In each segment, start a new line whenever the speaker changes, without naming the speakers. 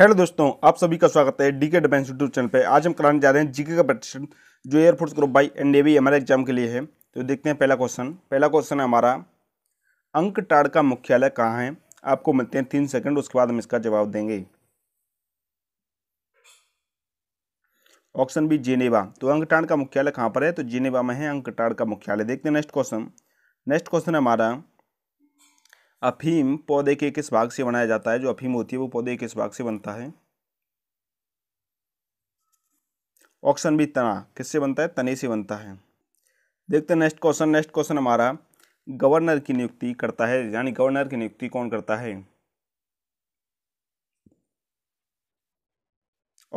hello दोस्तों आप सभी का स्वागत है डीके डिफेंस यूट्यूब चैनल पे आज हम कराने जा रहे हैं जीके का प्रैक्टिशन जो air force group Y and D हमारे एग्जाम के लिए है तो देखते हैं पहला क्वेश्चन पहला क्वेश्चन है हमारा अंक टाड़ का मुख्यालय कहाँ है आपको मिलते हैं तीन सेकंड उसके बाद हम इसका जवाब देंगे ऑप्शन बी जेनेवा तो अंकटाड़ का मुख्यालय कहाँ पर है तो जेनेवा में है अंकटाड़ का मुख्यालय देखते हैं नेक्स्ट क्वेश्चन नेक्स्ट क्वेश्चन है हमारा अफीम पौधे के किस भाग से बनाया जाता है जो अफीम होती है वो पौधे के किस भाग से बनता है ऑक्सन भी तना किससे बनता है तने से बनता है देखते हैं नेक्स्ट क्वेश्चन नेक्स्ट क्वेश्चन हमारा गवर्नर की नियुक्ति करता है यानी गवर्नर की नियुक्ति कौन करता है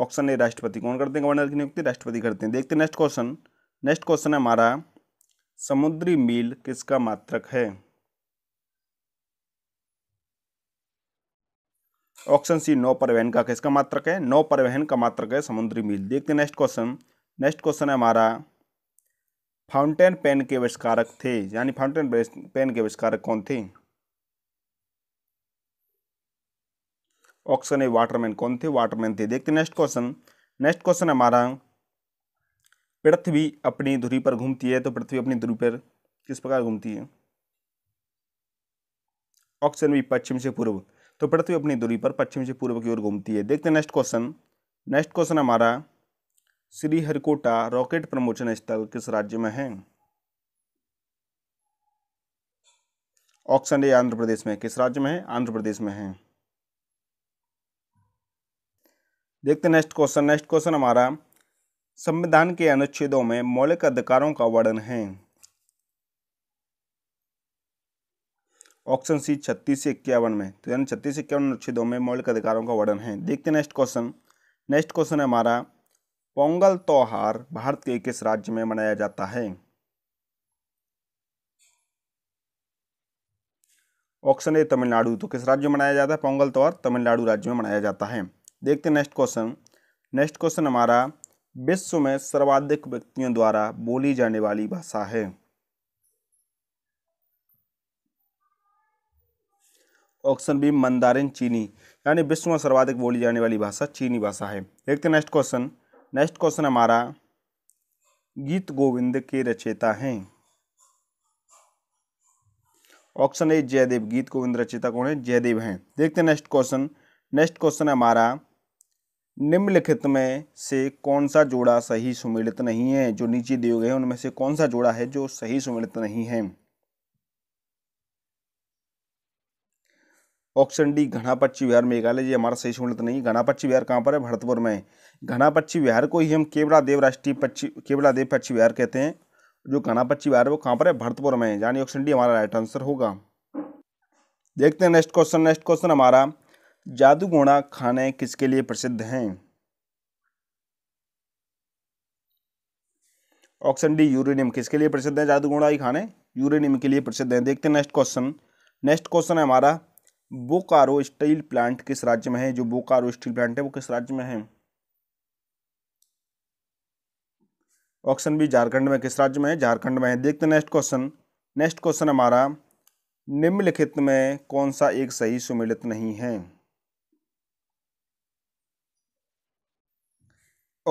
ऑप्शन ए राष्ट्रपति कौन करते हैं गवर्नर की नियुक्ति राष्ट्रपति करते हैं देखते हैं नेक्स्ट क्वेश्चन नेक्स्ट क्वेश्चन है हमारा समुद्री मील किसका मात्रक है ऑप्शन सी नौ परिवहन का किसका मात्रक है नौ परिवहन का मात्रक है समुद्री मील देखते नेक्स्ट क्वेश्चन नेक्स्ट क्वेश्चन है हमारा फाउंटेन पेन के आविष्कारक थे यानी फाउंटेन पेन के आविष्कारक कौन थे ऑप्शन ए वाटरमैन कौन थे वाटरमैन थे देखते नेक्स्ट क्वेश्चन नेक्स्ट क्वेश्चन हमारा पृथ्वी अपनी धुरी पर घूमती है तो पृथ्वी अपनी धुरी पर किस प्रकार घूमती है ऑप्शन बी पश्चिम से पूर्व तो पृथ्वी अपनी दूरी पर पश्चिम से पूर्व की ओर घूमती है देखते हैं नेक्स्ट क्वेश्चन नेक्स्ट क्वेश्चन हमारा श्रीहरिकोटा रॉकेट प्रमोचन स्थल किस राज्य में है ऑप्शन ए आंध्र प्रदेश में किस राज्य में है आंध्र प्रदेश में है देखते नेक्स्ट क्वेश्चन नेक्स्ट क्वेश्चन हमारा संविधान के अनुच्छेदों में मौलिक अधिकारों का वर्णन है ऑप्शन सी छत्तीस से इक्यावन में तो यानी छत्तीस से इक्यावन अनुच्छेदों में मौलिक अधिकारों का वर्णन है देखते हैं नेक्स्ट क्वेश्चन नेक्स्ट क्वेश्चन है हमारा पोंगल त्यौहार भारत के किस राज्य में मनाया जाता है ऑप्शन ए तमिलनाडु तो किस राज्य में मनाया जाता है पोंगल त्यौहार तमिलनाडु राज्य में मनाया जाता है देखते हैं नेक्स्ट क्वेश्चन नेक्स्ट क्वेश्चन हमारा विश्व में सर्वाधिक व्यक्तियों द्वारा बोली जाने वाली भाषा है ऑप्शन बी मंदारिन चीनी यानी विश्व में सर्वाधिक बोली जाने वाली भाषा चीनी भाषा है देखते नेक्स्ट क्वेश्चन नेक्स्ट क्वेश्चन हमारा गीत गोविंद के रचेता हैं ऑप्शन ए जयदेव गीत गोविंद रचेता कौन है जयदेव हैं देखते हैं नेक्स्ट क्वेश्चन नेक्स्ट क्वेश्चन हमारा निम्नलिखित में से कौन सा जोड़ा सही सुमिलित नहीं है जो नीचे दिए गए हैं उनमें से कौन सा जोड़ा है जो सही सुमिलित नहीं है ऑप्शन डी घनापच्ची विहार मेघालय जी हमारा सही सम्मिलित नहीं घनापच्ची विहार कहाँ पर है भरतपुर में घनापच्ची विहार को ही हम केवड़ा देव राष्ट्रीय पक्षी केवड़ा देव पक्षी विहार कहते हैं जो घनापच्ची विहार है वो कहाँ पर है भरतपुर में यानी ऑप्शन डी हमारा राइट आंसर होगा देखते हैं नेक्स्ट क्वेश्चन नेक्स्ट क्वेश्चन हमारा जादूगोणा खाने किसके लिए प्रसिद्ध हैं ऑप्शन डी यूरेनियम किसके लिए प्रसिद्ध है जादूगोणा ही खाने यूरेनियम के लिए प्रसिद्ध हैं देखते हैं नेक्स्ट क्वेश्चन नेक्स्ट क्वेश्चन है हमारा बोकारो स्टील प्लांट किस राज्य में है जो बोकारो स्टील प्लांट है वो किस राज्य में है ऑप्शन बी झारखंड में किस राज्य में है झारखंड में है देखते नेक्स्ट क्वेश्चन नेक्स्ट क्वेश्चन हमारा निम्नलिखित में कौन सा एक सही सुमिलित नहीं है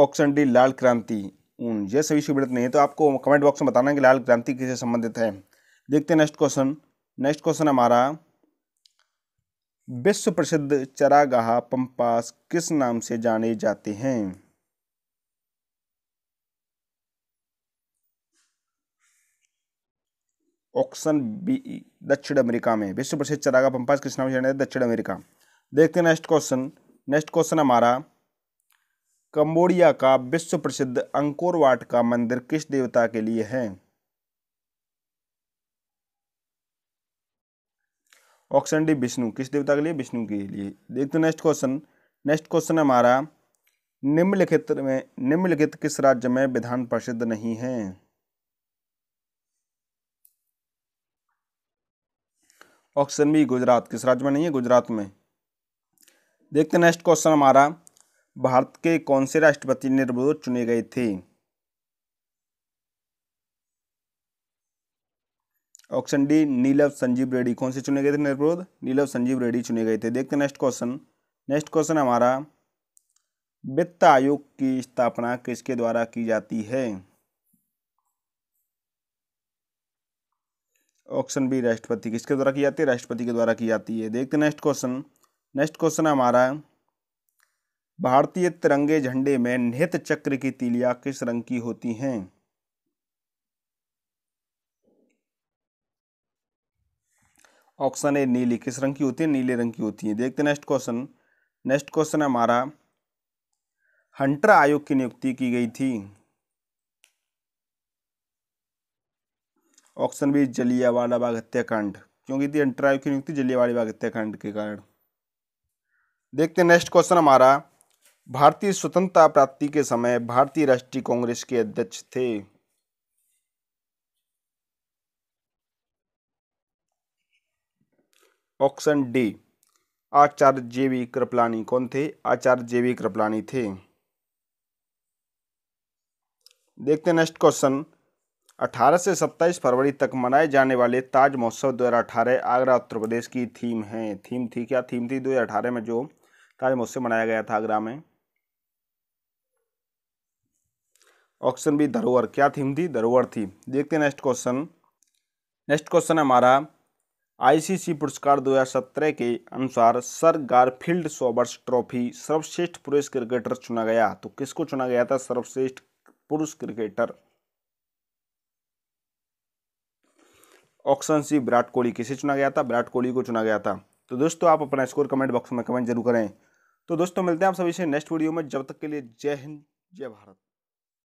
ऑप्शन डी लाल क्रांति यह सभी सुमिलित नहीं है तो आपको कमेंट बॉक्स में बताना है कि लाल क्रांति किसे संबंधित है देखते नेक्स्ट क्वेश्चन नेक्स्ट क्वेश्चन हमारा विश्व प्रसिद्ध चरागाह पंपास किस नाम से जाने जाते हैं ऑप्शन बी दक्षिण अमेरिका में विश्व प्रसिद्ध चरागाह पंपास किस नाम से जाने जाते दक्षिण अमेरिका देखते हैं नेक्स्ट क्वेश्चन नेक्स्ट क्वेश्चन हमारा कंबोडिया का विश्व प्रसिद्ध अंकोरवाट का मंदिर किस देवता के लिए है ऑप्शन डी विष्णु किस देवता के लिए विष्णु के लिए देखते नेक्स्ट क्वेश्चन नेक्स्ट क्वेश्चन हमारा निम्नलिखित में निम्नलिखित किस राज्य में विधान प्रसिद्ध नहीं है ऑप्शन बी गुजरात किस राज्य में नहीं है गुजरात में देखते नेक्स्ट क्वेश्चन हमारा भारत के कौन से राष्ट्रपति निर्विरोध चुने गए थे ऑप्शन डी नीलव संजीव रेड्डी कौन से चुने गए थे निर्विरोध नीलव संजीव रेड्डी चुने गए थे देखते नेक्स्ट क्वेश्चन नेक्स्ट क्वेश्चन हमारा वित्त आयोग की स्थापना किसके द्वारा की जाती है ऑप्शन बी राष्ट्रपति किसके द्वारा की जाती है राष्ट्रपति के द्वारा की जाती है देखते नेक्स्ट क्वेश्चन नेक्स्ट क्वेश्चन हमारा भारतीय तिरंगे झंडे में निहित चक्र की तिलिया किस रंग की होती हैं ऑप्शन है नीली किस रंग की होती है नीले रंग की होती है देखते नेक्स्ट क्वेश्चन नेक्स्ट क्वेश्चन है हमारा हंटर आयोग की नियुक्ति की गई थी ऑप्शन बी जलियावाला बाग हत्याकांड क्योंकि थी हंटर आयोग की नियुक्ति जलियावाला बाग हत्याकांड के कारण देखते हैं नेक्स्ट क्वेश्चन हमारा भारतीय स्वतंत्रता प्राप्ति के समय भारतीय राष्ट्रीय कांग्रेस के अध्यक्ष थे ऑप्शन डी आचार्य जेवी कृपलानी कौन थे आचार्य जेवी कृपलानी थे देखते हैं नेक्स्ट क्वेश्चन 18 से 27 फरवरी तक मनाए जाने वाले ताज महोत्सव 2018 आगरा उत्तर प्रदेश की थीम है थीम थी क्या थीम थी 2018 में जो ताज महोत्सव मनाया गया था आगरा में ऑप्शन बी धरोहर क्या थीम थी धरोहर थी देखते हैं नेक्स्ट क्वेश्चन नेक्स्ट क्वेश्चन हमारा आईसीसी पुरस्कार 2017 के अनुसार सर गारफील्ड सोबर्स ट्रॉफी सर्वश्रेष्ठ पुरुष क्रिकेटर चुना गया तो किसको चुना गया था सर्वश्रेष्ठ पुरुष cricketer option C Virat Kohli किसे चुना गया था विराट कोहली को चुना गया था तो दोस्तों आप अपना स्कोर कमेंट बॉक्स में कमेंट जरूर करें तो दोस्तों मिलते हैं आप सभी से नेक्स्ट वीडियो में जब तक के लिए जय हिंद जय भारत